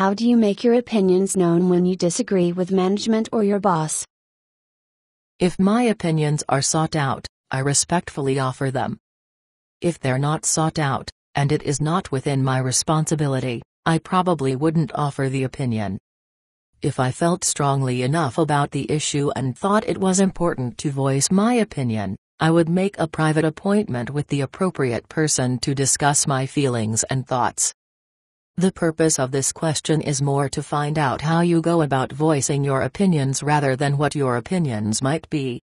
How do you make your opinions known when you disagree with management or your boss? If my opinions are sought out, I respectfully offer them. If they're not sought out, and it is not within my responsibility, I probably wouldn't offer the opinion. If I felt strongly enough about the issue and thought it was important to voice my opinion, I would make a private appointment with the appropriate person to discuss my feelings and thoughts. The purpose of this question is more to find out how you go about voicing your opinions rather than what your opinions might be.